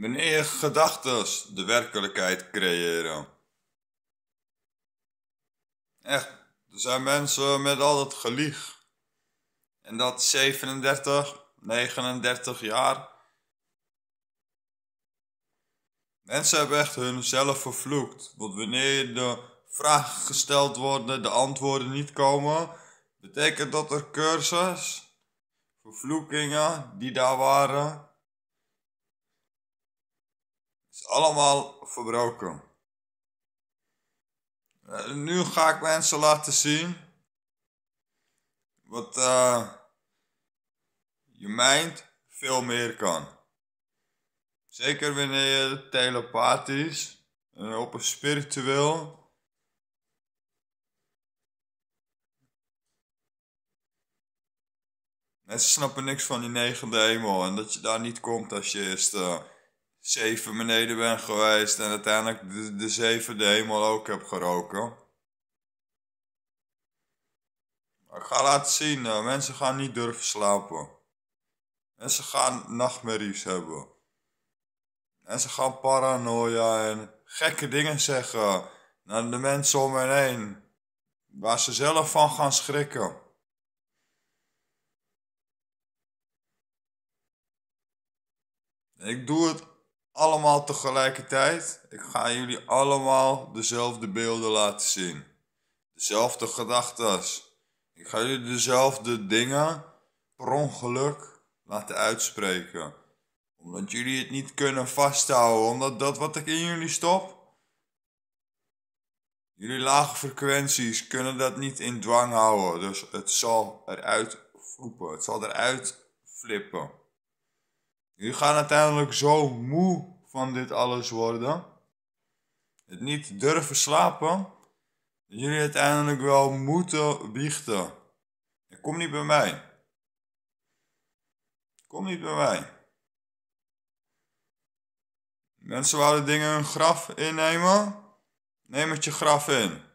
Wanneer gedachten de werkelijkheid creëren. Echt, er zijn mensen met al dat gelieg. En dat 37, 39 jaar. Mensen hebben echt hunzelf vervloekt. Want wanneer de vragen gesteld worden, de antwoorden niet komen, betekent dat er cursus, vervloekingen die daar waren, allemaal verbroken. Eh, nu ga ik mensen laten zien wat eh, je mind veel meer kan. Zeker wanneer je telepathisch en op een spiritueel Mensen snappen niks van die negende hemel en dat je daar niet komt als je eerst eh, zeven beneden ben geweest en uiteindelijk de, de zevende hemel ook heb geroken. Ik ga laten zien, eh, mensen gaan niet durven slapen. En ze gaan nachtmerries hebben. En ze gaan paranoia en gekke dingen zeggen naar de mensen om hen heen, waar ze zelf van gaan schrikken. Ik doe het allemaal tegelijkertijd. Ik ga jullie allemaal dezelfde beelden laten zien. Dezelfde gedachten. Ik ga jullie dezelfde dingen per ongeluk laten uitspreken. Omdat jullie het niet kunnen vasthouden. Omdat dat wat ik in jullie stop. Jullie lage frequenties kunnen dat niet in dwang houden. Dus het zal eruit roepen, Het zal eruit flippen. Je gaat uiteindelijk zo moe van dit alles worden. Het niet durven slapen. Dat jullie uiteindelijk wel moeten biechten. kom niet bij mij. Kom niet bij mij. Mensen wouden dingen hun graf innemen. Neem het je graf in.